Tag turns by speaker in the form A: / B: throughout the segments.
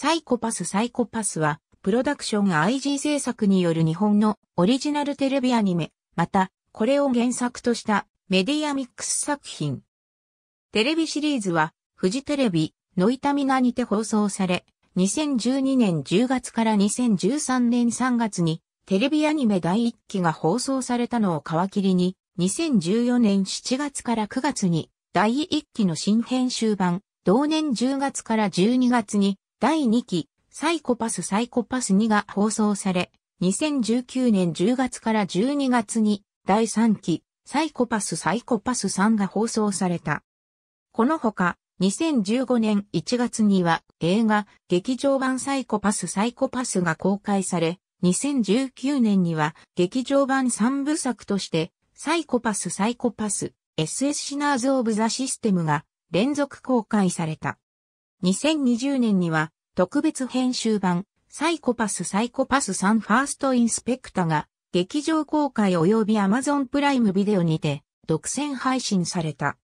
A: サイコパスサイコパスは、プロダクション IG 制作による日本のオリジナルテレビアニメ、また、これを原作としたメディアミックス作品。テレビシリーズは、フジテレビ、ノイタミナにて放送され、2012年10月から2013年3月に、テレビアニメ第1期が放送されたのを皮切りに、2014年7月から9月に、第1期の新編集版、同年10月から12月に、第2期、サイコパスサイコパス2が放送され、2019年10月から12月に第3期、サイコパスサイコパス3が放送された。このほか、2015年1月には映画、劇場版サイコパスサイコパスが公開され、2019年には劇場版3部作として、サイコパスサイコパス、SS シナーズ・オブ・ザ・システムが連続公開された。2020年には特別編集版サイコパスサイコパスサンファーストインスペクタが劇場公開及びアマゾンプライムビデオにて独占配信された。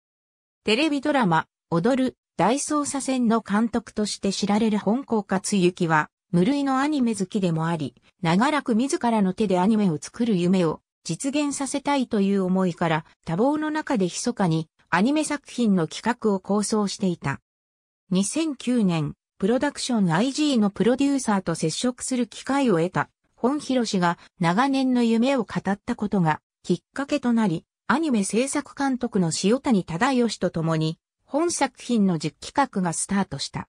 A: テレビドラマ、踊る、大捜査線の監督として知られる本校勝幸は、無類のアニメ好きでもあり、長らく自らの手でアニメを作る夢を実現させたいという思いから、多忙の中で密かにアニメ作品の企画を構想していた。2009年、プロダクション IG のプロデューサーと接触する機会を得た、本博氏が長年の夢を語ったことがきっかけとなり、アニメ制作監督の塩谷忠義と共に、本作品の実企画がスタートした。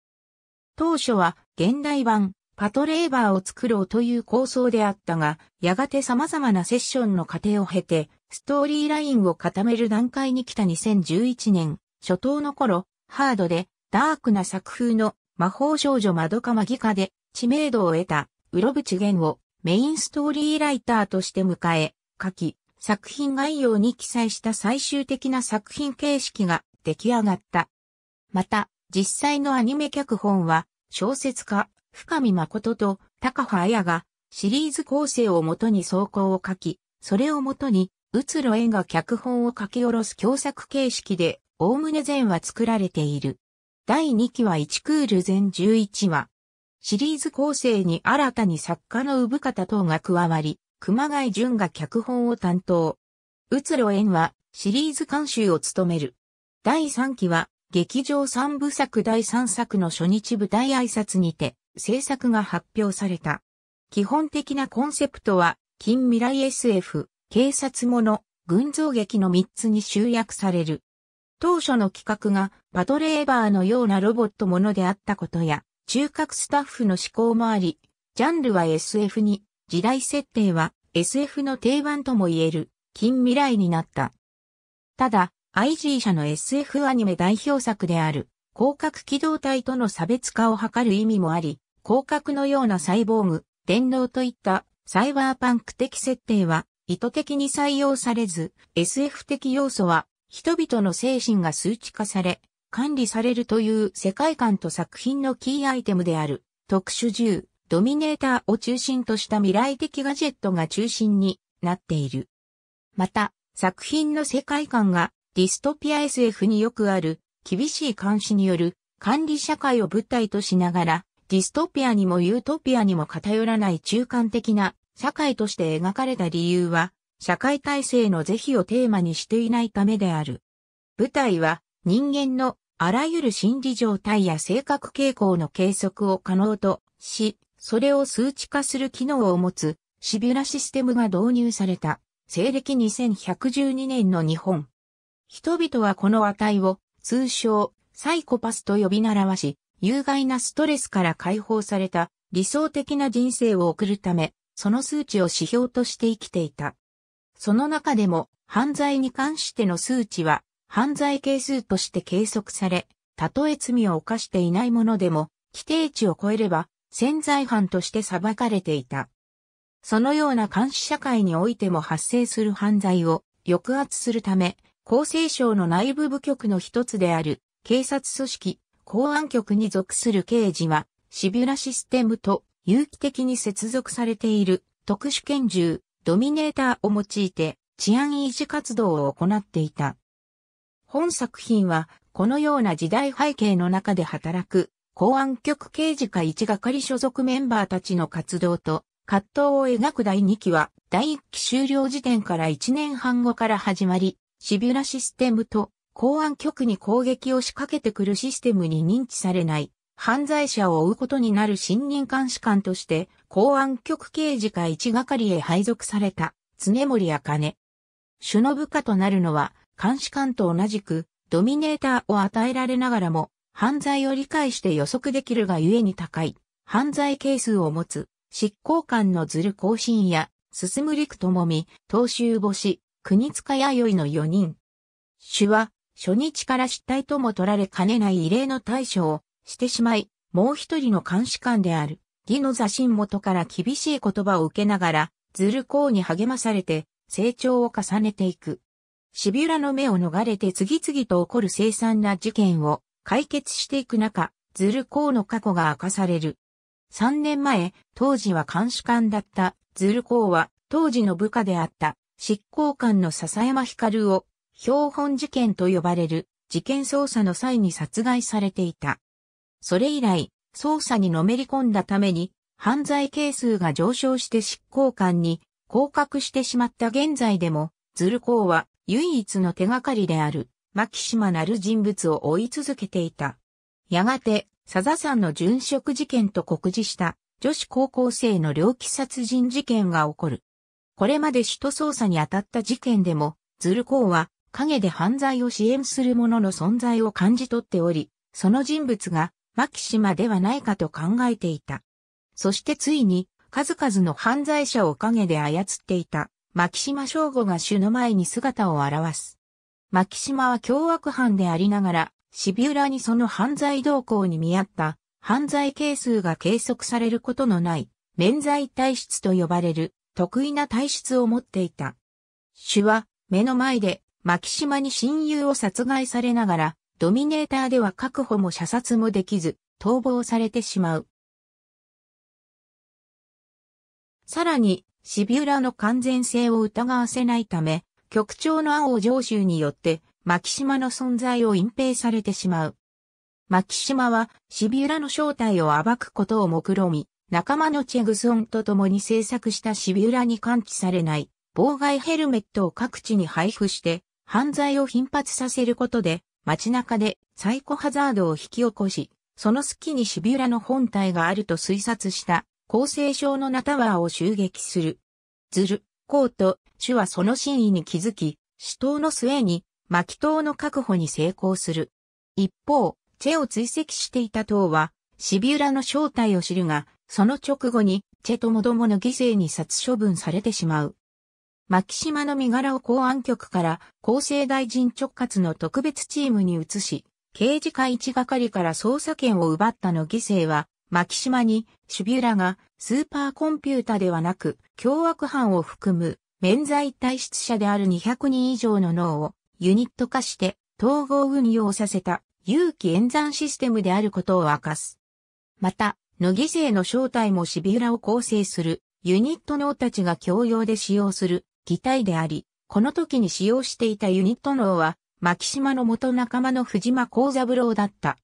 A: 当初は現代版パトレーバーを作ろうという構想であったが、やがて様々なセッションの過程を経て、ストーリーラインを固める段階に来た2011年、初頭の頃、ハードでダークな作風の魔法少女窓かカマギカで知名度を得た、ウロブチゲンをメインストーリーライターとして迎え、書き、作品概要に記載した最終的な作品形式が出来上がった。また、実際のアニメ脚本は、小説家、深見誠と高葉綾がシリーズ構成をもとに草稿を書き、それをもとに、うつろ縁が脚本を書き下ろす共作形式で、おおむね全は作られている。第2期は1クール全11話。シリーズ構成に新たに作家の産方等が加わり、熊谷淳が脚本を担当。うつろ園はシリーズ監修を務める。第3期は劇場3部作第3作の初日舞台挨拶にて制作が発表された。基本的なコンセプトは近未来 SF、警察もの、群像劇の3つに集約される。当初の企画がパトレーバーのようなロボットものであったことや、中核スタッフの思考もあり、ジャンルは SF に、時代設定は SF の定番とも言える近未来になった。ただ、IG 社の SF アニメ代表作である、広角機動隊との差別化を図る意味もあり、広角のようなサイボーグ、電脳といったサイバーパンク的設定は意図的に採用されず、SF 的要素は人々の精神が数値化され、管理されるという世界観と作品のキーアイテムである特殊銃、ドミネーターを中心とした未来的ガジェットが中心になっている。また、作品の世界観がディストピア SF によくある厳しい監視による管理社会を物体としながら、ディストピアにもユートピアにも偏らない中間的な社会として描かれた理由は、社会体制の是非をテーマにしていないためである。舞台は人間のあらゆる心理状態や性格傾向の計測を可能とし、それを数値化する機能を持つシビュラシステムが導入された西暦2112年の日本。人々はこの値を通称サイコパスと呼び習わし、有害なストレスから解放された理想的な人生を送るため、その数値を指標として生きていた。その中でも犯罪に関しての数値は犯罪係数として計測され、たとえ罪を犯していないものでも規定値を超えれば潜在犯として裁かれていた。そのような監視社会においても発生する犯罪を抑圧するため、厚生省の内部部局の一つである警察組織公安局に属する刑事はシビュラシステムと有機的に接続されている特殊拳銃ドミネーターを用いて治安維持活動を行っていた。本作品は、このような時代背景の中で働く、公安局刑事課一係所属メンバーたちの活動と、葛藤を描く第2期は、第1期終了時点から1年半後から始まり、シビュラシステムと公安局に攻撃を仕掛けてくるシステムに認知されない犯罪者を追うことになる新任監視官として、公安局刑事課一係へ配属された、常森茜。主の部下となるのは、監視官と同じく、ドミネーターを与えられながらも、犯罪を理解して予測できるがゆえに高い、犯罪係数を持つ、執行官のズル更新や、進む陸ともみ、東州星、国塚弥生の4人。主は、初日から失態とも取られかねない異例の対処を、してしまい、もう一人の監視官である、義の座心元から厳しい言葉を受けながら、ズルコーに励まされて、成長を重ねていく。シビュラの目を逃れて次々と起こる凄惨な事件を解決していく中、ズルコーの過去が明かされる。3年前、当時は監視官だったズルコーは当時の部下であった執行官の笹山光を標本事件と呼ばれる事件捜査の際に殺害されていた。それ以来、捜査にのめり込んだために、犯罪係数が上昇して執行官に降格してしまった現在でも、ズルコーは唯一の手がかりである、牧島なる人物を追い続けていた。やがて、サザさんの殉職事件と告示した女子高校生の猟奇殺人事件が起こる。これまで首都捜査に当たった事件でも、ズルコーは影で犯罪を支援する者の存在を感じ取っており、その人物が牧島ではないかと考えていた。そしてついに、数々の犯罪者を陰で操っていた、牧島省吾が主の前に姿を現す。牧島は凶悪犯でありながら、シビュラにその犯罪動向に見合った犯罪係数が計測されることのない免罪体質と呼ばれる得意な体質を持っていた。主は目の前で牧島に親友を殺害されながらドミネーターでは確保も射殺もできず、逃亡されてしまう。さらに、シビュラの完全性を疑わせないため、局長の青上州によって、牧島の存在を隠蔽されてしまう。牧島は、シビュラの正体を暴くことを目論み、仲間のチェグソンと共に制作したシビュラに感知されない、妨害ヘルメットを各地に配布して、犯罪を頻発させることで、街中でサイコハザードを引き起こし、その隙にシビュラの本体があると推察した、厚生省のナタワーを襲撃する。ズル、コート、シュはその真意に気づき、死闘の末に、巻頭の確保に成功する。一方、チェを追跡していた党は、シビュラの正体を知るが、その直後に、チェともどもの犠牲に殺処分されてしまう。牧島の身柄を公安局から厚生大臣直轄の特別チームに移し、刑事課一係から捜査権を奪ったの犠牲は、牧島に、シュビュラがスーパーコンピュータではなく、凶悪犯を含む免罪退出者である200人以上の脳をユニット化して統合運用させた有機演算システムであることを明かす。また、の犠牲の正体もシビュラを構成するユニット脳たちが共用で使用する擬態であり、この時に使用していたユニット脳は、牧島の元仲間の藤間幸三郎だった。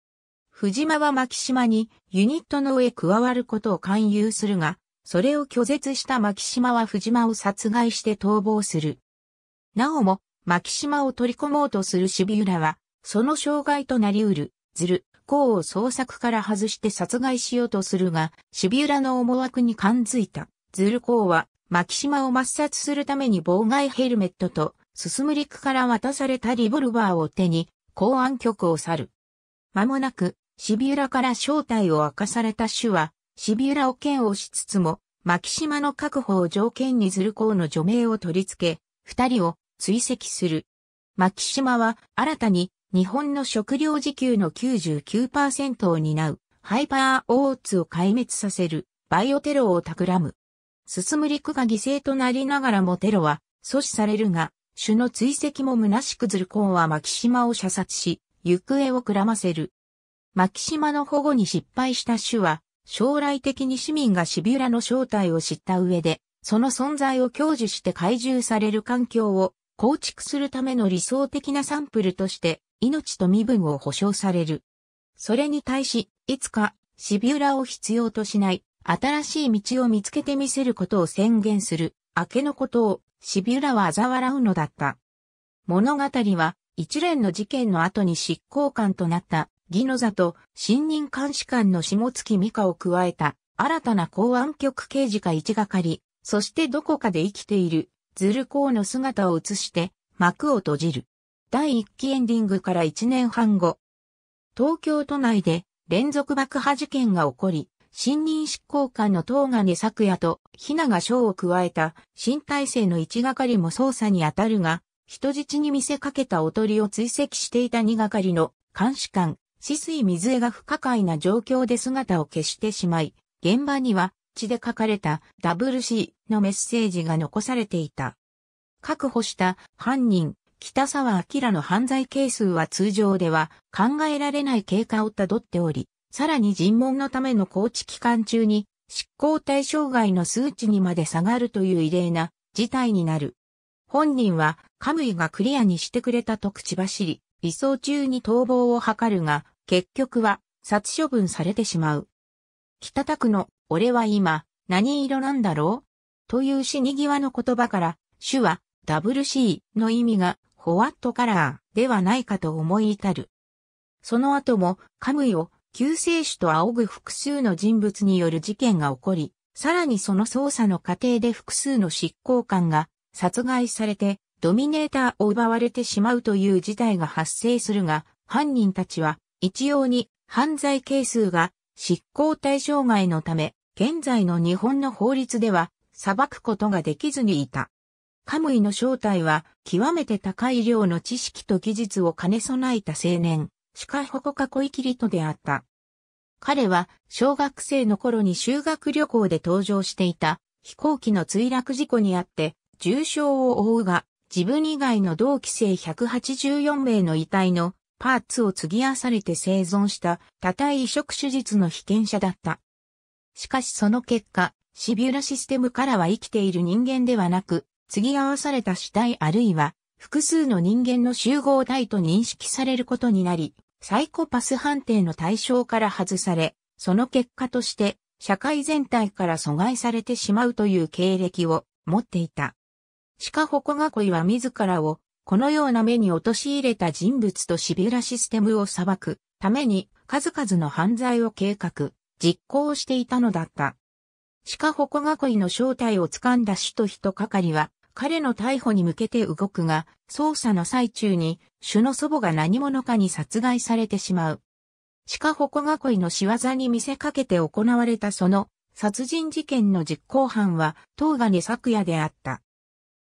A: 藤間は牧島にユニット脳へ加わることを勧誘するが、それを拒絶した牧島は藤間を殺害して逃亡する。なおも、牧島を取り込もうとする渋浦は、その障害となりうる、ずる、功を捜索から外して殺害しようとするが、渋浦の思惑に感づいた、ずる功は巻島を抹殺するために妨害ヘルメットと、進む陸から渡されたリボルバーを手に、公安局を去る。間もなく、シビュラから正体を明かされた主は、シビュラを剣をしつつも、巻島の確保を条件にずる公の除名を取り付け、二人を追跡する。巻島は新たに日本の食料自給の99%を担うハイパーオーツを壊滅させるバイオテロを企む。進む陸が犠牲となりながらもテロは阻止されるが、主の追跡も虚しくズルコンは牧島を射殺し、行方をくらませる。牧島の保護に失敗した主は、将来的に市民がシビュラの正体を知った上で、その存在を享受して怪獣される環境を構築するための理想的なサンプルとして、命と身分を保障される。それに対し、いつかシビュラを必要としない新しい道を見つけてみせることを宣言する、明けのことを、シビュラは嘲笑うのだった。物語は、一連の事件の後に執行官となった、ギノザと、新任監視官の下月美香を加えた、新たな公安局刑事課一係、そしてどこかで生きている、ズルコーの姿を映して、幕を閉じる。第一期エンディングから一年半後、東京都内で連続爆破事件が起こり、新任執行官の東金作也と、日永翔を加えた新体制の一係も捜査に当たるが、人質に見せかけたおとりを追跡していた二係の監視官、死水水江が不可解な状況で姿を消してしまい、現場には血で書かれた WC のメッセージが残されていた。確保した犯人、北沢明の犯罪係数は通常では考えられない経過をたどっており、さらに尋問のための拘置期間中に執行対象外の数値にまで下がるという異例な事態になる。本人はカムイがクリアにしてくれたと口走り、移送中に逃亡を図るが、結局は殺処分されてしまう。北田の俺は今何色なんだろうという死に際の言葉から、主は WC の意味がホワットカラーではないかと思い至る。その後もカムイを救世主と仰ぐ複数の人物による事件が起こり、さらにその捜査の過程で複数の執行官が殺害されて、ドミネーターを奪われてしまうという事態が発生するが、犯人たちは一様に犯罪係数が執行対象外のため、現在の日本の法律では裁くことができずにいた。カムイの正体は極めて高い量の知識と技術を兼ね備えた青年、シカホコカコイキリとであった。彼は小学生の頃に修学旅行で登場していた飛行機の墜落事故にあって重傷を負うが自分以外の同期生184名の遺体のパーツを継ぎ合わされて生存した多体移植手術の被験者だった。しかしその結果、シビュラシステムからは生きている人間ではなく、継ぎ合わされた死体あるいは複数の人間の集合体と認識されることになり、サイコパス判定の対象から外され、その結果として社会全体から阻害されてしまうという経歴を持っていた。シカホコガコイは自らをこのような目に陥れた人物とシビラシステムを裁くために数々の犯罪を計画、実行していたのだった。シカホコガコイの正体を掴んだ首都人係は彼の逮捕に向けて動くが、捜査の最中に、主の祖母が何者かに殺害されてしまう。鹿鉾囲いの仕業に見せかけて行われたその殺人事件の実行犯は東金昨夜であった。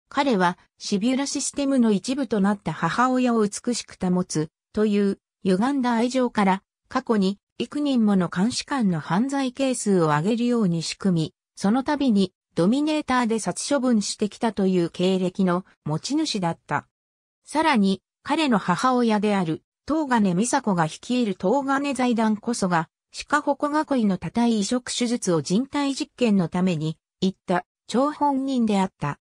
A: 彼はシビュラシステムの一部となった母親を美しく保つという歪んだ愛情から過去に幾人もの監視官の犯罪係数を上げるように仕組み、その度にドミネーターで殺処分してきたという経歴の持ち主だった。さらに、彼の母親である、東金美佐子が率いる東金財団こそが、鹿保護囲の多体移植手術を人体実験のために、行った、張本人であった。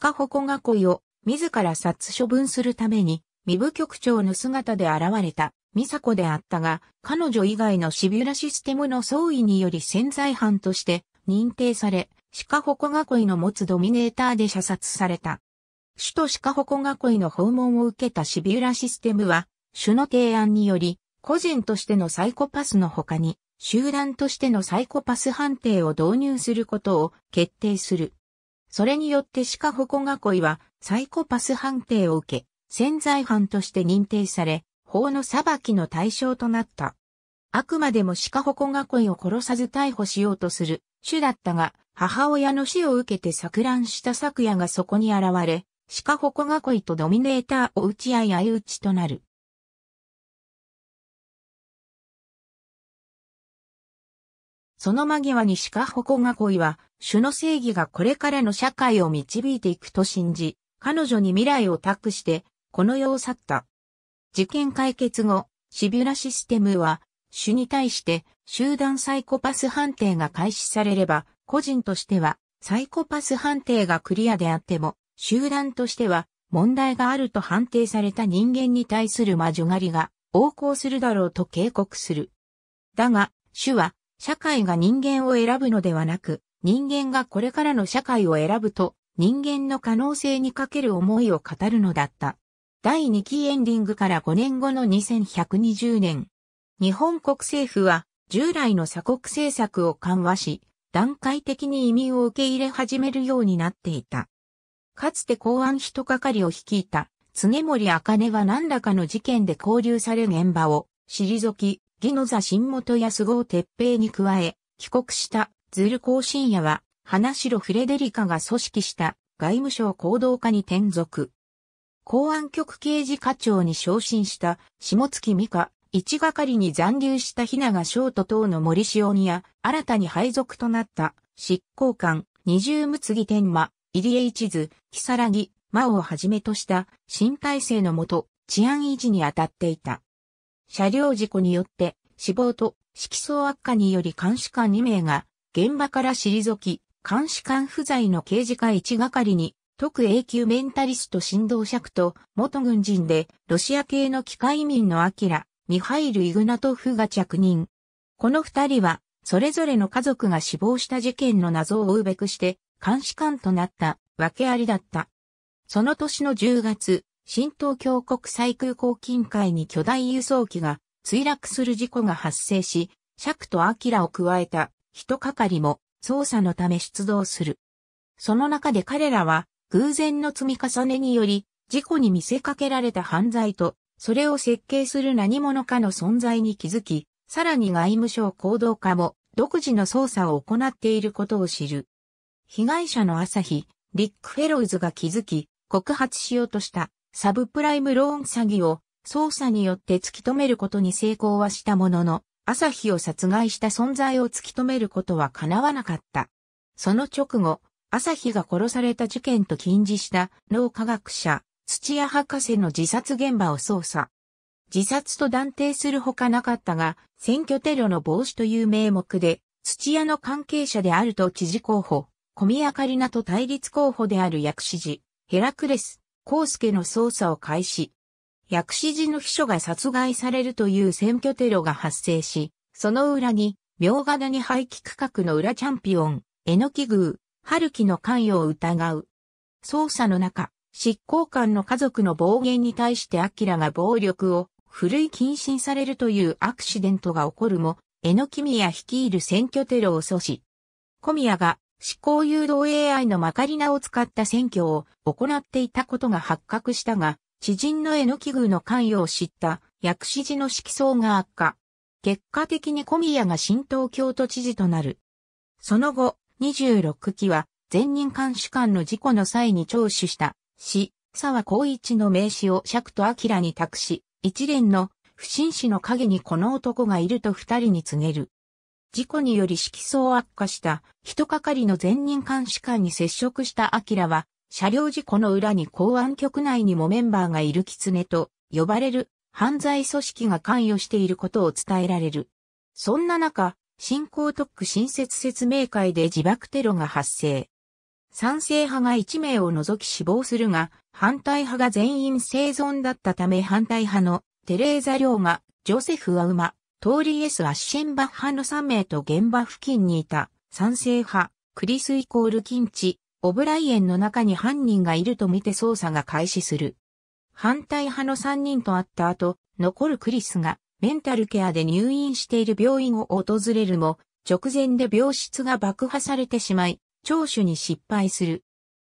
A: 鹿保護囲を、自ら殺処分するために、未部局長の姿で現れた、美佐子であったが、彼女以外のシビュラシステムの総意により潜在犯として認定され、シカホコ囲いの持つドミネーターで射殺された。首都シカホコ囲いの訪問を受けたシビュラシステムは、主の提案により、個人としてのサイコパスの他に、集団としてのサイコパス判定を導入することを決定する。それによってシカホコ囲いはサイコパス判定を受け、潜在犯として認定され、法の裁きの対象となった。あくまでもシカホコ囲いを殺さず逮捕しようとする主だったが、母親の死を受けて錯乱した昨夜がそこに現れ、鹿鉾囲いとドミネーターを打ち合い相打ちとなる。その間際に鹿鉾囲いは、主の正義がこれからの社会を導いていくと信じ、彼女に未来を託して、この世を去った。事件解決後、シビュラシステムは、主に対して集団サイコパス判定が開始されれば、個人としてはサイコパス判定がクリアであっても、集団としては問題があると判定された人間に対する魔女狩りが横行するだろうと警告する。だが、主は社会が人間を選ぶのではなく、人間がこれからの社会を選ぶと人間の可能性にかける思いを語るのだった。第2期エンディングから5年後の2120年、日本国政府は従来の鎖国政策を緩和し、段階的に移民を受け入れ始めるようになっていた。かつて公安人係を率いた常森茜は何らかの事件で拘留され現場を退き、義の座新元や菅生鉄平に加え、帰国したズル行信夜は花城フレデリカが組織した外務省行動課に転属。公安局刑事課長に昇進した下月美香、一係に残留したひながショート等の森塩にや、新たに配属となった執行官、二重つぎ天馬、入江一図、木更木、真央をはじめとした新体制のもと、治安維持に当たっていた。車両事故によって死亡と色相悪化により監視官2名が現場から退き、監視官不在の刑事課一係に特永久メンタリスト振動尺と元軍人でロシア系の機械民のアキラ、ミハイル・イグナトフが着任。この二人は、それぞれの家族が死亡した事件の謎を追うべくして、監視官となった訳ありだった。その年の10月、新東京国際空港近海に巨大輸送機が墜落する事故が発生し、シャクとアキラを加えた人係も捜査のため出動する。その中で彼らは偶然の積み重ねにより事故に見せかけられた犯罪とそれを設計する何者かの存在に気づき、さらに外務省行動課も独自の捜査を行っていることを知る。被害者の朝日、リック・フェローズが気づき、告発しようとしたサブプライムローン詐欺を捜査によって突き止めることに成功はしたものの、朝日を殺害した存在を突き止めることは叶わなかった。その直後、朝日が殺された事件と近似した脳科学者、土屋博士の自殺現場を捜査。自殺と断定するほかなかったが、選挙テロの防止という名目で、土屋の関係者であると知事候補、小宮カリナと対立候補である薬師寺、ヘラクレス、コ介の捜査を開始。薬師寺の秘書が殺害されるという選挙テロが発生し、その裏に、明画谷廃棄区画の裏チャンピオン、えのき宮、春樹の関与を疑う。捜査の中、執行官の家族の暴言に対してアキラが暴力を振るい謹慎されるというアクシデントが起こるも、エノキミヤ率いる選挙テロを阻止。小宮が執行誘導 AI のマカリナを使った選挙を行っていたことが発覚したが、知人のエノキグの関与を知った薬師寺の色相が悪化。結果的に小宮が新東京都知事となる。その後、26期は前任監視官の事故の際に聴取したし、沢光一の名刺を釈と明に託し、一連の不審死の陰にこの男がいると二人に告げる。事故により色相悪化した人かかりの前任監視官に接触した明は、車両事故の裏に公安局内にもメンバーがいる狐と呼ばれる犯罪組織が関与していることを伝えられる。そんな中、新興特区新設説明会で自爆テロが発生。賛成派が1名を除き死亡するが、反対派が全員生存だったため反対派のテレーザ・リョーが、ジョセフ・アウマ、トーリー・エス・アッシェンバッハの3名と現場付近にいた賛成派、クリス・イコール・キンチ、オブライエンの中に犯人がいるとみて捜査が開始する。反対派の3人と会った後、残るクリスがメンタルケアで入院している病院を訪れるも、直前で病室が爆破されてしまい、聴取に失敗する。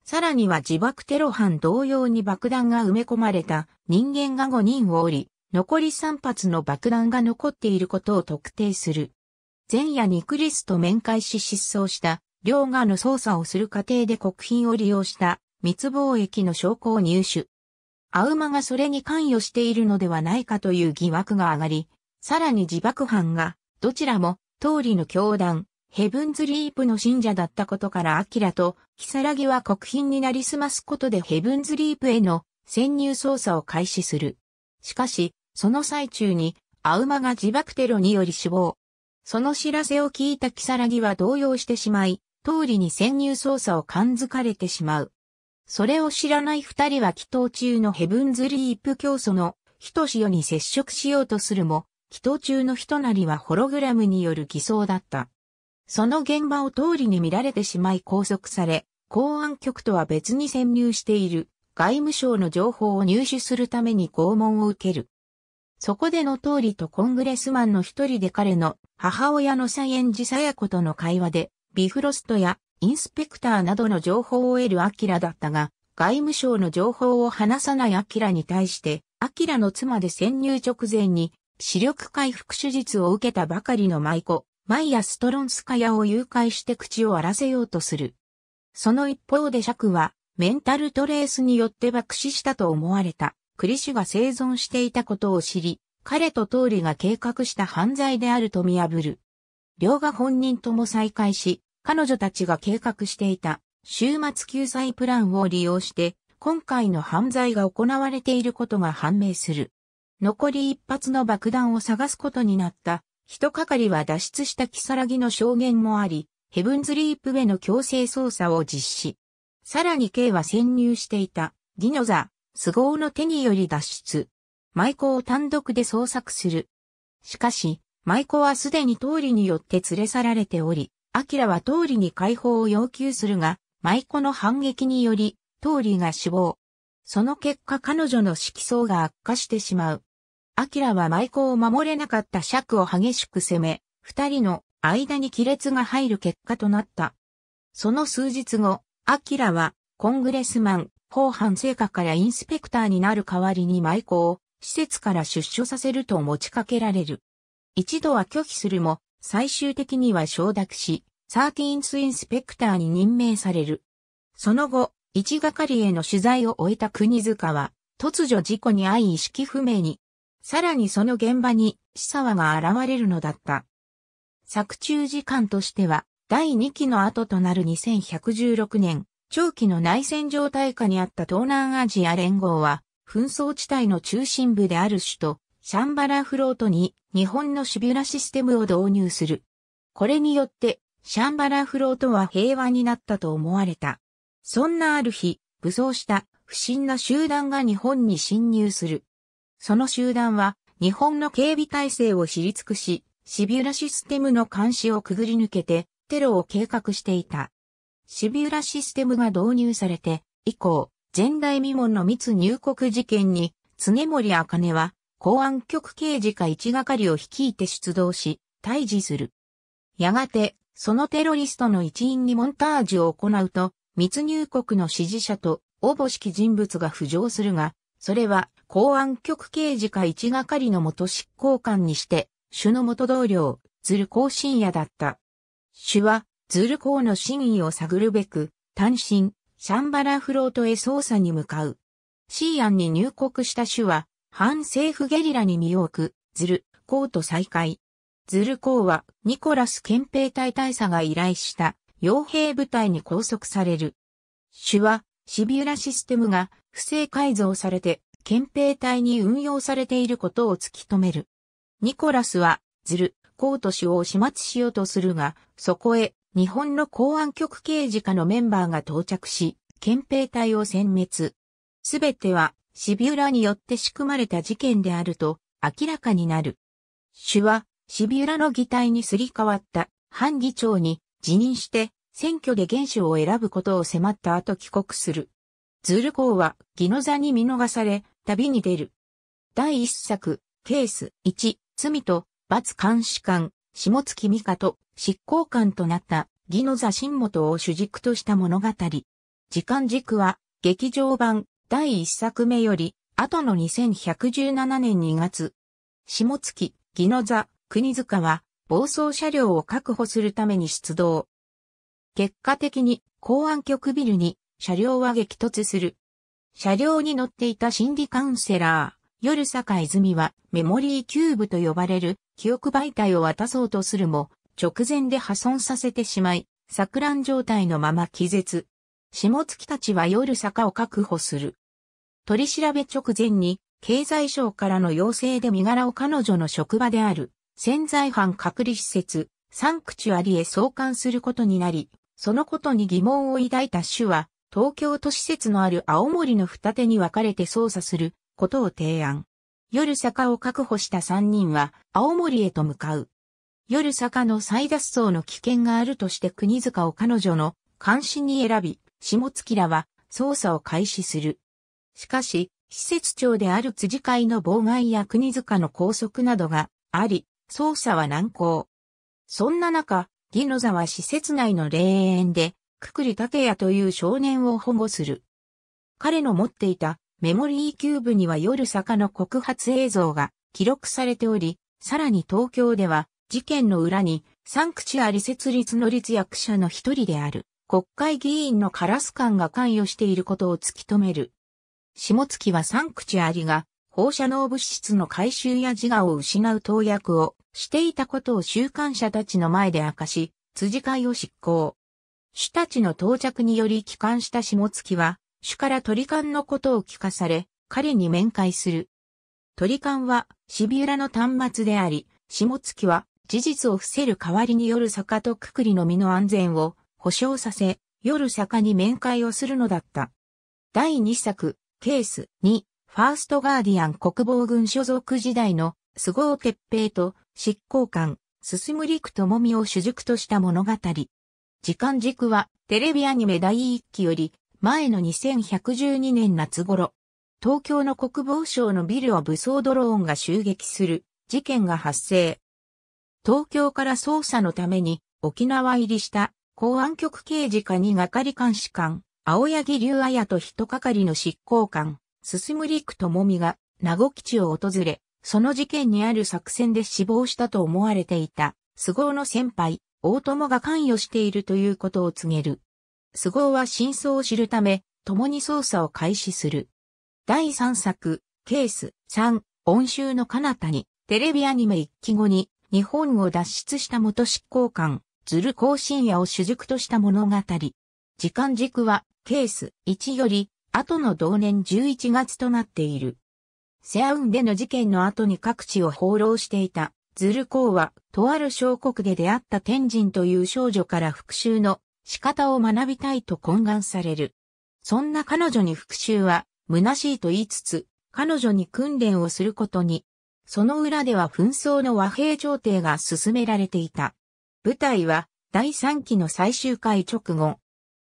A: さらには自爆テロ犯同様に爆弾が埋め込まれた人間が5人を降り、残り3発の爆弾が残っていることを特定する。前夜にクリスと面会し失踪した、両側の捜査をする過程で国賓を利用した密貿易の証拠を入手。アウマがそれに関与しているのではないかという疑惑が上がり、さらに自爆犯が、どちらも、通りの教団、ヘブンズリープの信者だったことからアキラと、キサラギは国賓になりすますことでヘブンズリープへの潜入捜査を開始する。しかし、その最中に、アウマが自爆テロにより死亡。その知らせを聞いたキサラギは動揺してしまい、通りに潜入捜査を感づかれてしまう。それを知らない二人は祈祷中のヘブンズリープ教祖のヒトシヨに接触しようとするも、祈祷中の人なりはホログラムによる偽装だった。その現場を通りに見られてしまい拘束され、公安局とは別に潜入している外務省の情報を入手するために拷問を受ける。そこでの通りとコングレスマンの一人で彼の母親のサイエンジサヤ子との会話で、ビフロストやインスペクターなどの情報を得るアキラだったが、外務省の情報を話さないアキラに対して、アキラの妻で潜入直前に視力回復手術を受けたばかりの舞子、マイヤ・ストロンスカヤを誘拐して口を荒らせようとする。その一方でシャクは、メンタルトレースによって爆死したと思われた、クリシュが生存していたことを知り、彼とトーリが計画した犯罪であると見破る。両が本人とも再会し、彼女たちが計画していた、終末救済プランを利用して、今回の犯罪が行われていることが判明する。残り一発の爆弾を探すことになった人係は脱出した木更木の証言もあり、ヘブンズリープへの強制捜査を実施。さらに K は潜入していた、ディノザ、スゴーの手により脱出。舞妓を単独で捜索する。しかし、舞妓はすでに通りによって連れ去られており、アキラは通りに解放を要求するが、舞妓の反撃により、通りが死亡。その結果彼女の色相が悪化してしまう。アキラは舞妓を守れなかった尺を激しく攻め、二人の間に亀裂が入る結果となった。その数日後、アキラは、コングレスマン、後半成果からインスペクターになる代わりに舞妓を、施設から出所させると持ちかけられる。一度は拒否するも、最終的には承諾し、サーティーンスインスペクターに任命される。その後、一係への取材を終えた国塚は、突如事故に遭い意識不明にさらにその現場に、シサワが現れるのだった。作中時間としては、第2期の後となる2116年、長期の内戦状態下にあった東南アジア連合は、紛争地帯の中心部である首都、シャンバラフロートに日本のシビュラシステムを導入する。これによって、シャンバラフロートは平和になったと思われた。そんなある日、武装した不審な集団が日本に侵入する。その集団は、日本の警備体制を知り尽くし、シビュラシステムの監視をくぐり抜けて、テロを計画していた。シビュラシステムが導入されて、以降、前代未聞の密入国事件に、常森茜は、公安局刑事課一係を率いて出動し、退治する。やがて、そのテロリストの一員にモンタージュを行うと、密入国の支持者と、応募式人物が浮上するが、それは公安局刑事課一係の元執行官にして、主の元同僚、ズコー深夜だった。主は、ズコーの真意を探るべく、単身、シャンバラフロートへ捜査に向かう。シーアンに入国した主は、反政府ゲリラに身を置く、ズル、コーと再会。ズルコーは、ニコラス憲兵隊大佐が依頼した、傭兵部隊に拘束される。主は、シビュラシステムが不正改造されて、憲兵隊に運用されていることを突き止める。ニコラスは、ズル、コート氏を始末しようとするが、そこへ、日本の公安局刑事課のメンバーが到着し、憲兵隊を殲滅。すべては、シビウラによって仕組まれた事件であると、明らかになる。主は、シビラの議体にすり替わった、反議長に、辞任して、選挙で元首を選ぶことを迫った後帰国する。ズル公はギノザに見逃され、旅に出る。第一作、ケース1、罪と罰監視官、下月美香と執行官となったギノザ新元を主軸とした物語。時間軸は劇場版第一作目より後の2117年2月。下月、ギノザ、国塚は暴走車両を確保するために出動。結果的に公安局ビルに車両は激突する。車両に乗っていた心理カウンセラー、夜坂泉はメモリーキューブと呼ばれる記憶媒体を渡そうとするも、直前で破損させてしまい、錯乱状態のまま気絶。下月たちは夜坂を確保する。取り調べ直前に、経済省からの要請で身柄を彼女の職場である、潜在犯隔離施設、サンクチュアリへ送還することになり、そのことに疑問を抱いた主は、東京都施設のある青森の二手に分かれて捜査することを提案。夜坂を確保した三人は青森へと向かう。夜坂の再脱走の危険があるとして国塚を彼女の監視に選び、下月らは捜査を開始する。しかし、施設長である辻会の妨害や国塚の拘束などがあり、捜査は難航。そんな中、儀野沢は施設内の霊園でくくり竹也という少年を保護する。彼の持っていたメモリーキューブには夜坂の告発映像が記録されており、さらに東京では事件の裏にサンクチュアリ設立の立役者の一人である国会議員のカラス官が関与していることを突き止める。下月はサンクチュアリが放射能物質の回収や自我を失う投薬をしていたことを週刊者たちの前で明かし、辻会を執行。主たちの到着により帰還した下月は、主から鳥館のことを聞かされ、彼に面会する。鳥館は、シビウラの端末であり、下月は、事実を伏せる代わりに夜坂とくくりの身の安全を保障させ、夜坂に面会をするのだった。第2作、ケース2、ファーストガーディアン国防軍所属時代の菅生鉄平と執行官、進む陸もみを主軸とした物語。時間軸はテレビアニメ第1期より前の2112年夏頃、東京の国防省のビルを武装ドローンが襲撃する事件が発生。東京から捜査のために沖縄入りした公安局刑事課に係監視官、青柳竜綾と人係の執行官、進む陸もみが名護基地を訪れ、その事件にある作戦で死亡したと思われていた、都合の先輩、大友が関与しているということを告げる。都合は真相を知るため、共に捜査を開始する。第3作、ケース3、恩州の彼方に、テレビアニメ一期後に、日本を脱出した元執行官、ズル甲信也を主軸とした物語。時間軸は、ケース1より、後の同年11月となっている。セアウンでの事件の後に各地を放浪していたズルコウは、とある小国で出会った天神という少女から復讐の仕方を学びたいと懇願される。そんな彼女に復讐は、虚しいと言いつつ、彼女に訓練をすることに、その裏では紛争の和平調停が進められていた。舞台は、第3期の最終回直後、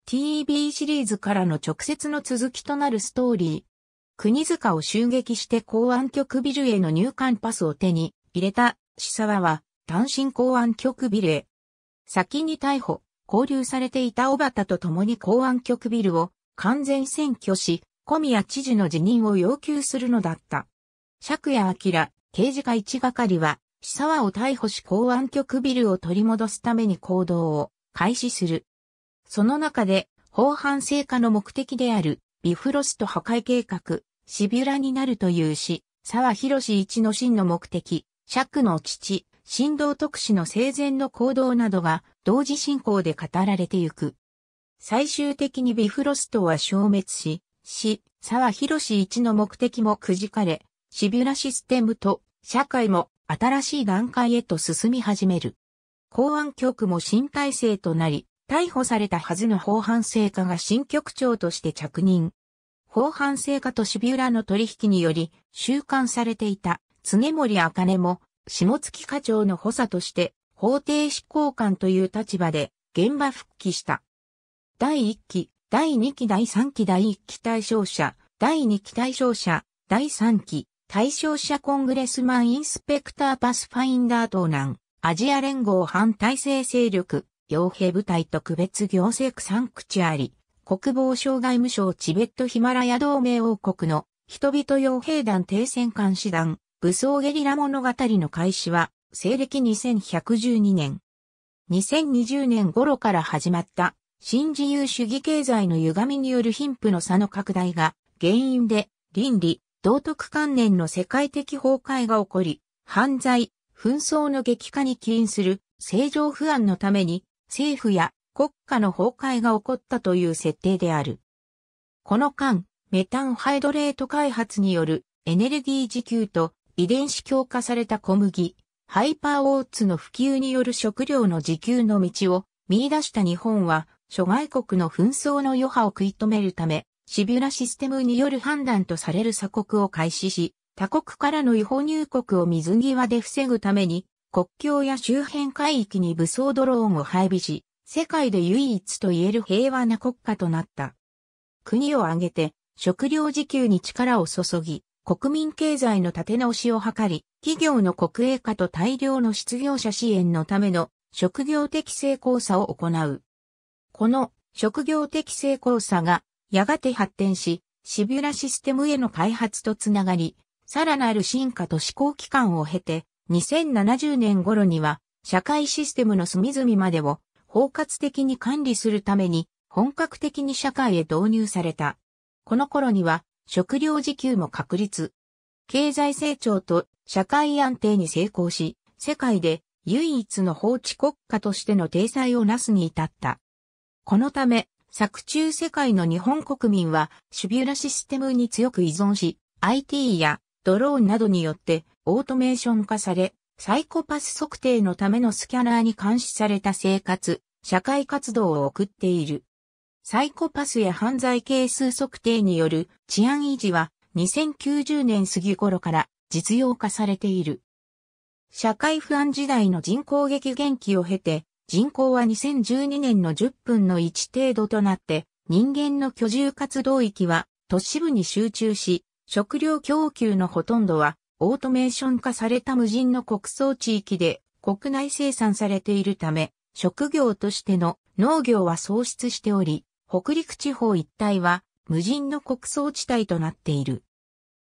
A: TV シリーズからの直接の続きとなるストーリー、国塚を襲撃して公安局ビルへの入管パスを手に入れた沢は単身公安局ビルへ。先に逮捕、交留されていた小畑と共に公安局ビルを完全占拠し、小宮知事の辞任を要求するのだった。釈谷明、刑事課一係は、死沢を逮捕し公安局ビルを取り戻すために行動を開始する。その中で、法犯成果の目的である、ビフロスト破壊計画、シビュラになるというし、沢博一の真の目的、釈の父、神道特使の生前の行動などが同時進行で語られてゆく。最終的にビフロストは消滅し、死、沢広氏一の目的もくじかれ、シビュラシステムと社会も新しい段階へと進み始める。公安局も新体制となり、逮捕されたはずの法犯制課が新局長として着任。法犯制課とシビュラの取引により、収監されていた常森茜も、下月課長の補佐として、法廷執行官という立場で、現場復帰した。第1期、第2期第3期第1期対象者、第2期対象者、第3期、対象者コングレスマンインスペクターパスファインダー東南、アジア連合反体制勢力、傭兵部隊特別行政サンクチュアリ、国防省外務省チベットヒマラヤ同盟王国の人々傭兵団停戦監視団、武装ゲリラ物語の開始は、西暦2112年。2020年頃から始まった新自由主義経済の歪みによる貧富の差の拡大が原因で倫理、道徳観念の世界的崩壊が起こり、犯罪、紛争の激化に起因する正常不安のために政府や国家の崩壊が起こったという設定である。この間、メタンハイドレート開発によるエネルギー自給と遺伝子強化された小麦、ハイパーオーツの普及による食料の自給の道を見出した日本は、諸外国の紛争の余波を食い止めるため、シビュラシステムによる判断とされる鎖国を開始し、他国からの違法入国を水際で防ぐために、国境や周辺海域に武装ドローンを配備し、世界で唯一と言える平和な国家となった。国を挙げて食料自給に力を注ぎ、国民経済の立て直しを図り、企業の国営化と大量の失業者支援のための職業的成功差を行う。この職業的成功差がやがて発展し、シビュラシステムへの開発とつながり、さらなる進化と試行期間を経て、2070年頃には社会システムの隅々までを包括的に管理するために本格的に社会へ導入された。この頃には食料自給も確立。経済成長と社会安定に成功し、世界で唯一の法治国家としての体裁をなすに至った。このため、作中世界の日本国民はシュビュラシステムに強く依存し、IT やドローンなどによってオートメーション化され、サイコパス測定のためのスキャナーに監視された生活、社会活動を送っている。サイコパスや犯罪係数測定による治安維持は2090年過ぎ頃から実用化されている。社会不安時代の人口激減期を経て、人口は2012年の10分の1程度となって、人間の居住活動域は都市部に集中し、食料供給のほとんどはオートメーション化された無人の国葬地域で国内生産されているため、職業としての農業は喪失しており、北陸地方一帯は無人の穀倉地帯となっている。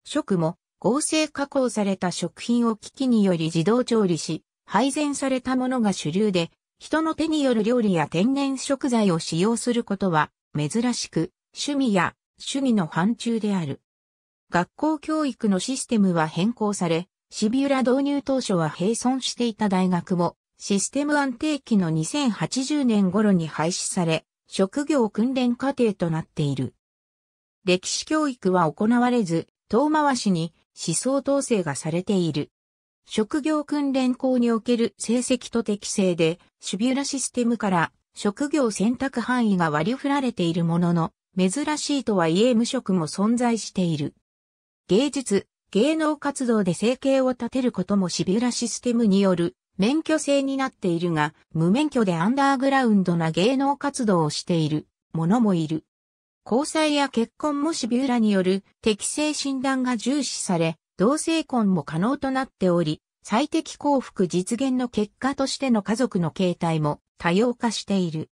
A: 食も合成加工された食品を機器により自動調理し、配膳されたものが主流で、人の手による料理や天然食材を使用することは珍しく、趣味や趣味の範疇である。学校教育のシステムは変更され、シビュラ導入当初は並存していた大学も、システム安定期の2080年頃に廃止され、職業訓練課程となっている。歴史教育は行われず、遠回しに思想統制がされている。職業訓練校における成績と適正で、シビュラシステムから職業選択範囲が割り振られているものの、珍しいとはいえ無職も存在している。芸術、芸能活動で生計を立てることもシビュラシステムによる免許制になっているが、無免許でアンダーグラウンドな芸能活動をしている者もいる。交際や結婚もしビューラによる適正診断が重視され、同性婚も可能となっており、最適幸福実現の結果としての家族の形態も多様化している。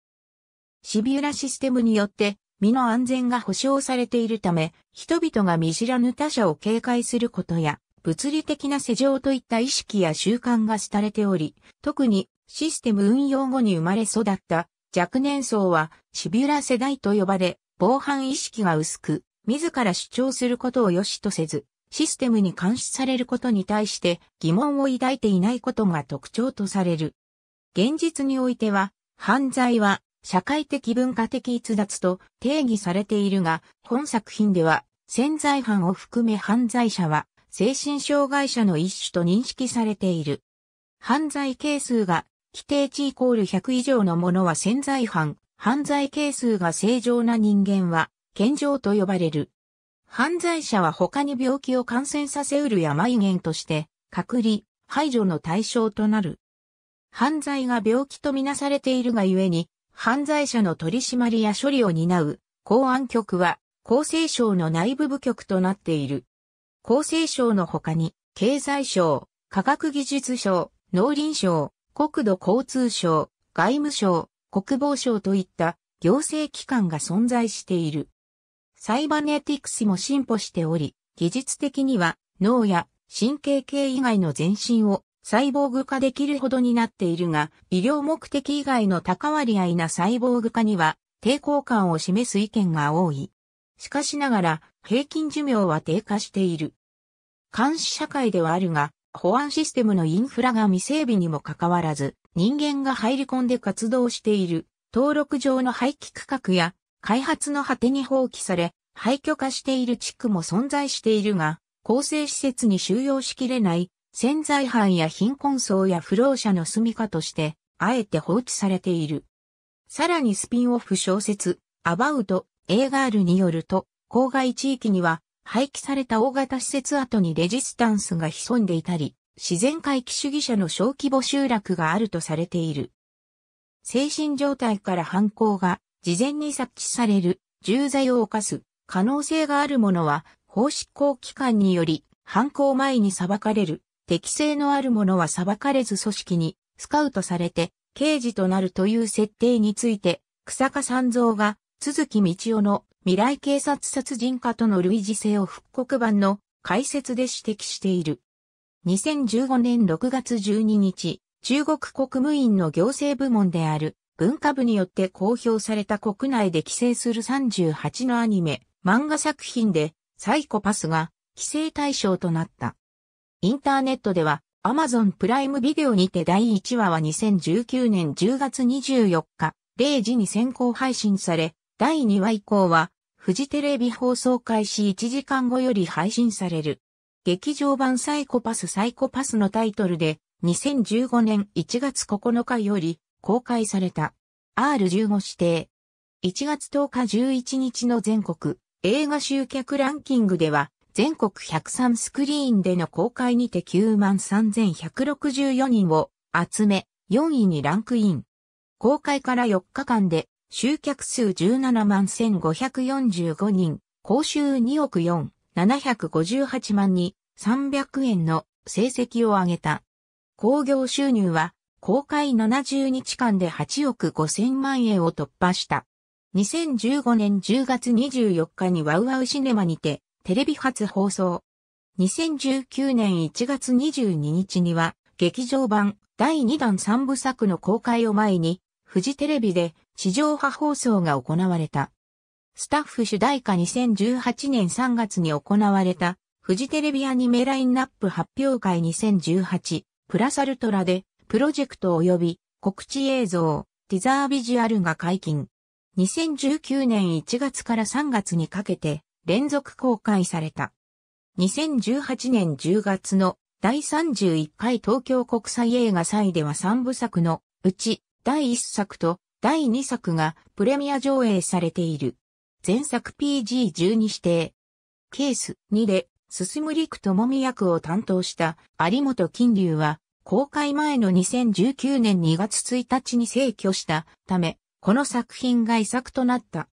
A: シビュラシステムによって身の安全が保障されているため、人々が見知らぬ他者を警戒することや、物理的な施錠といった意識や習慣が廃れており、特にシステム運用後に生まれ育った若年層はシビュラ世代と呼ばれ、防犯意識が薄く、自ら主張することを良しとせず、システムに監視されることに対して疑問を抱いていないことが特徴とされる。現実においては、犯罪は社会的文化的逸脱と定義されているが、本作品では潜在犯を含め犯罪者は精神障害者の一種と認識されている。犯罪係数が規定値イコール100以上のものは潜在犯、犯罪係数が正常な人間は、健常と呼ばれる。犯罪者は他に病気を感染させうる病原として、隔離、排除の対象となる。犯罪が病気とみなされているがゆえに、犯罪者の取り締まりや処理を担う、公安局は、厚生省の内部部局となっている。厚生省の他に、経済省、科学技術省、農林省、国土交通省、外務省、国防省といった行政機関が存在している。サイバネティクスも進歩しており、技術的には脳や神経系以外の全身をサイボーグ化できるほどになっているが、医療目的以外の高割合なサイボーグ化には抵抗感を示す意見が多い。しかしながら平均寿命は低下している。監視社会ではあるが、保安システムのインフラが未整備にもかかわらず、人間が入り込んで活動している、登録上の廃棄区画や、開発の果てに放棄され、廃墟化している地区も存在しているが、構成施設に収容しきれない、潜在犯や貧困層や不老者の住処として、あえて放置されている。さらにスピンオフ小説、アバウト、エーガールによると、郊外地域には廃棄された大型施設跡にレジスタンスが潜んでいたり、自然回帰主義者の小規模集落があるとされている。精神状態から犯行が事前に察知される重罪を犯す可能性があるものは法執行機関により犯行前に裁かれる適性のあるものは裁かれず組織にスカウトされて刑事となるという設定について草加三蔵が鈴木道夫の未来警察殺人家との類似性を復刻版の解説で指摘している。2015年6月12日、中国国務院の行政部門である文化部によって公表された国内で規制する38のアニメ、漫画作品でサイコパスが規制対象となった。インターネットでは Amazon プライムビデオにて第1話は2019年10月24日0時に先行配信され、第2話以降はフジテレビ放送開始1時間後より配信される。劇場版サイコパスサイコパスのタイトルで2015年1月9日より公開された R15 指定。1月10日11日の全国映画集客ランキングでは全国103スクリーンでの公開にて9万3164人を集め4位にランクイン。公開から4日間で集客数17万1545人、公衆2億4、758万に300円の成績を上げた。興行収入は公開70日間で8億5000万円を突破した。2015年10月24日にワウワウシネマにてテレビ初放送。2019年1月22日には劇場版第2弾3部作の公開を前にフジテレビで地上波放送が行われた。スタッフ主題歌2018年3月に行われた、フジテレビアニメラインナップ発表会2018、プラサルトラで、プロジェクト及び告知映像、ティザービジュアルが解禁。2019年1月から3月にかけて連続公開された。2018年10月の第31回東京国際映画祭では3部作のうち第1作と第2作がプレミア上映されている。前作 PG12 指定。ケース2で、進む陸もみ役を担当した有本金龍は、公開前の2019年2月1日に逝去したため、この作品が遺作となった。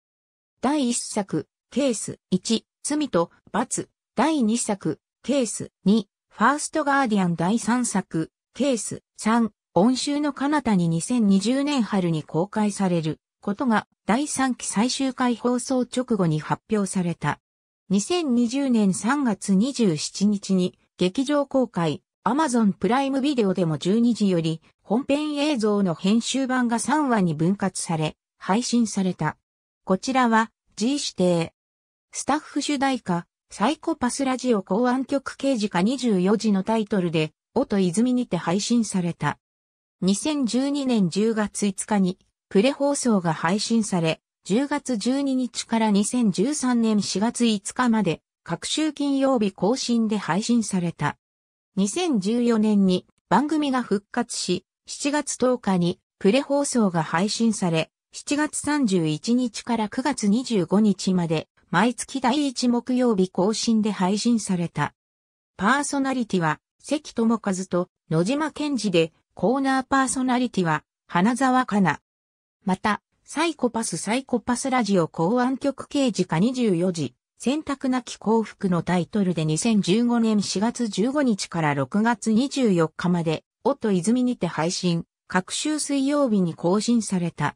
A: 第1作、ケース1、罪と罰。第2作、ケース2、ファーストガーディアン第3作、ケース3、音集の彼方に2020年春に公開されることが第3期最終回放送直後に発表された。2020年3月27日に劇場公開 Amazon プライムビデオでも12時より本編映像の編集版が3話に分割され配信された。こちらは G 指定。スタッフ主題歌サイコパスラジオ公安局刑事課24時のタイトルで音泉にて配信された。2012年10月5日にプレ放送が配信され、10月12日から2013年4月5日まで各週金曜日更新で配信された。2014年に番組が復活し、7月10日にプレ放送が配信され、7月31日から9月25日まで毎月第1木曜日更新で配信された。パーソナリティは関智和と野島健二でコーナーパーソナリティは、花沢香菜。また、サイコパスサイコパスラジオ公安局刑事課24時、選択なき幸福のタイトルで2015年4月15日から6月24日まで、音泉にて配信、各週水曜日に更新された。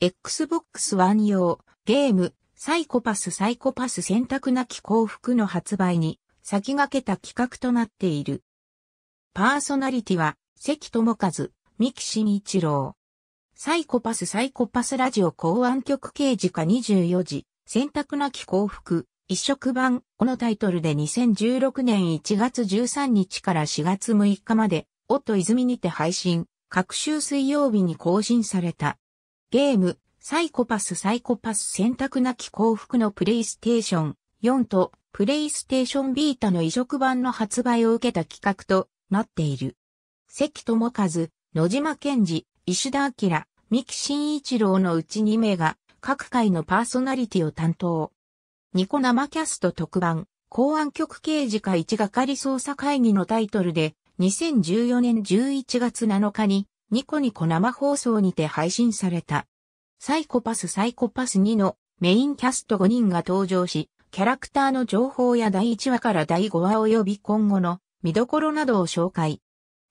A: Xbox One 用、ゲーム、サイコパスサイコパス選択なき幸福の発売に、先駆けた企画となっている。パーソナリティは、関智和、三木慎一郎。サイコパスサイコパスラジオ公安局刑事課24時、選択なき幸福、一色版、このタイトルで2016年1月13日から4月6日まで、夫泉にて配信、各週水曜日に更新された。ゲーム、サイコパスサイコパス選択なき幸福のプレイステーション4とプレイステーションビータの移植版の発売を受けた企画となっている。関智和、野島健治、石田明、三木真一郎のうち2名が各界のパーソナリティを担当。ニコ生キャスト特番、公安局刑事課一係捜査会議のタイトルで、2014年11月7日に、ニコニコ生放送にて配信された。サイコパスサイコパス2のメインキャスト5人が登場し、キャラクターの情報や第1話から第5話及び今後の見どころなどを紹介。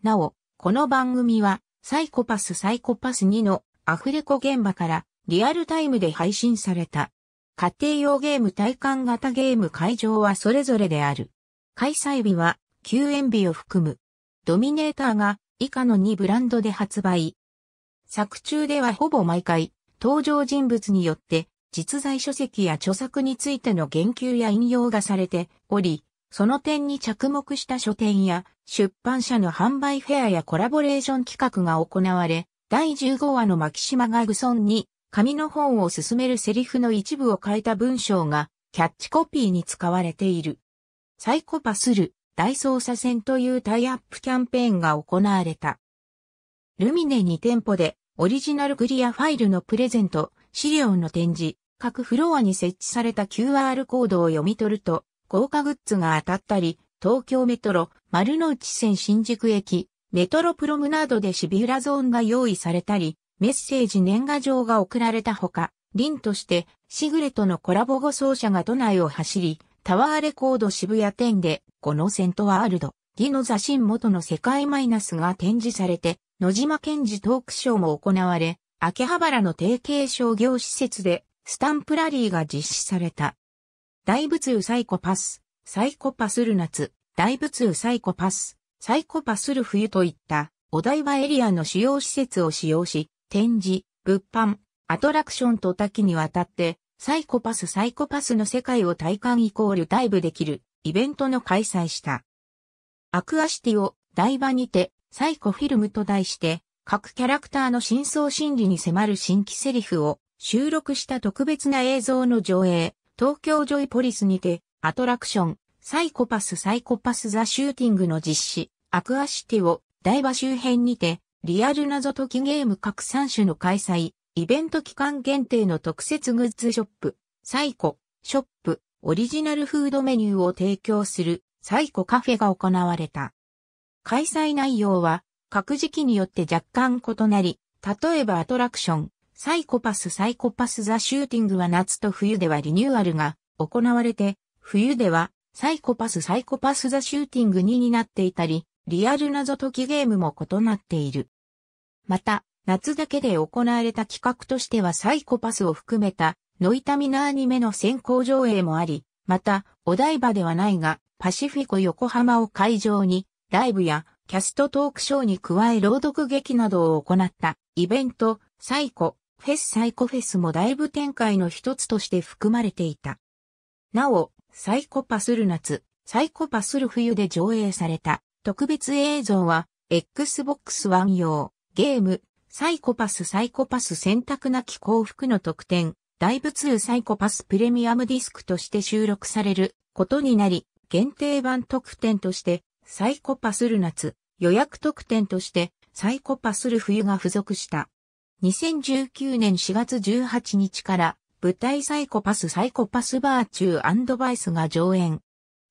A: なお、この番組は、サイコパスサイコパス2のアフレコ現場からリアルタイムで配信された。家庭用ゲーム体感型ゲーム会場はそれぞれである。開催日は休園日を含む。ドミネーターが以下の2ブランドで発売。作中ではほぼ毎回、登場人物によって実在書籍や著作についての言及や引用がされており、その点に着目した書店や出版社の販売フェアやコラボレーション企画が行われ、第15話の牧島がグソンに紙の本を進めるセリフの一部を変えた文章がキャッチコピーに使われている。サイコパスル、大捜査線というタイアップキャンペーンが行われた。ルミネ2店舗でオリジナルクリアファイルのプレゼント、資料の展示、各フロアに設置された QR コードを読み取ると豪華グッズが当たったり、東京メトロ、丸の内線新宿駅、メトロプロムナードでシビラゾーンが用意されたり、メッセージ年賀状が送られたほか、凛としてシグレとのコラボ後奏者が都内を走り、タワーレコード渋谷店で、このセントワールド、ギの座ン元の世界マイナスが展示されて、野島健治トークショーも行われ、秋葉原の提携商業施設で、スタンプラリーが実施された。大仏雨サイコパス、サイコパスる夏、大仏雨サイコパス、サイコパスる冬といったお台場エリアの主要施設を使用し、展示、物販、アトラクションと多岐にわたって、サイコパスサイコパスの世界を体感イコールダイブできるイベントの開催した。アクアシティを台場にてサイコフィルムと題して、各キャラクターの真相心理に迫る新規セリフを収録した特別な映像の上映、東京ジョイポリスにて、アトラクション、サイコパスサイコパスザシューティングの実施、アクアシティを、台場周辺にて、リアル謎解きゲーム各3種の開催、イベント期間限定の特設グッズショップ、サイコ、ショップ、オリジナルフードメニューを提供する、サイコカフェが行われた。開催内容は、各時期によって若干異なり、例えばアトラクション、サイコパスサイコパスザシューティングは夏と冬ではリニューアルが行われて、冬ではサイコパスサイコパスザシューティング2になっていたり、リアル謎解きゲームも異なっている。また、夏だけで行われた企画としてはサイコパスを含めた、ノイタミナアニメの先行上映もあり、また、お台場ではないが、パシフィコ横浜を会場に、ライブやキャストトークショーに加え朗読劇などを行ったイベント、サイコ、フェス・サイコフェスもいぶ展開の一つとして含まれていた。なお、サイコパスる夏、サイコパスる冬で上映された特別映像は、Xbox One 用ゲーム、サイコパスサイコパス選択なき幸福の特典、大仏2サイコパスプレミアムディスクとして収録されることになり、限定版特典として、サイコパスる夏、予約特典として、サイコパスる冬が付属した。2019年4月18日から舞台サイコパスサイコパスバーチューバイスが上演。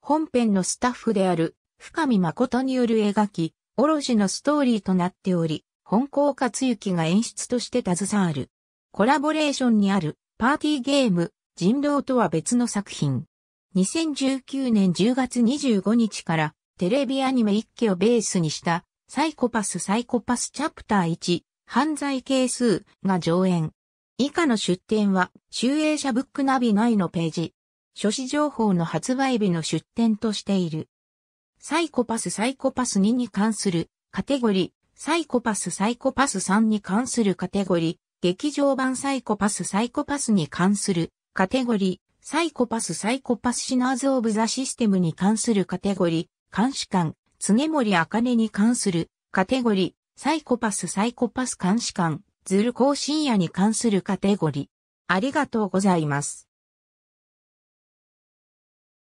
A: 本編のスタッフである深見誠による描き、おろジのストーリーとなっており、本校克行が演出として携わる。コラボレーションにあるパーティーゲーム、人狼とは別の作品。2019年10月25日からテレビアニメ一期をベースにしたサイコパスサイコパスチャプター1犯罪係数が上演。以下の出典は、集英社ブックナビ内のページ。書誌情報の発売日の出展としている。サイコパスサイコパス2に関するカテゴリー、サイコパスサイコパス3に関するカテゴリー、劇場版サイコパスサイコパスに関するカテゴリー、サイコパスサイコパスシナーズオブザシステムに関するカテゴリー、監視官、常森茜に関するカテゴリサイコパスサイコパス監視官、ズル更深夜に関するカテゴリー。ありがとうございます。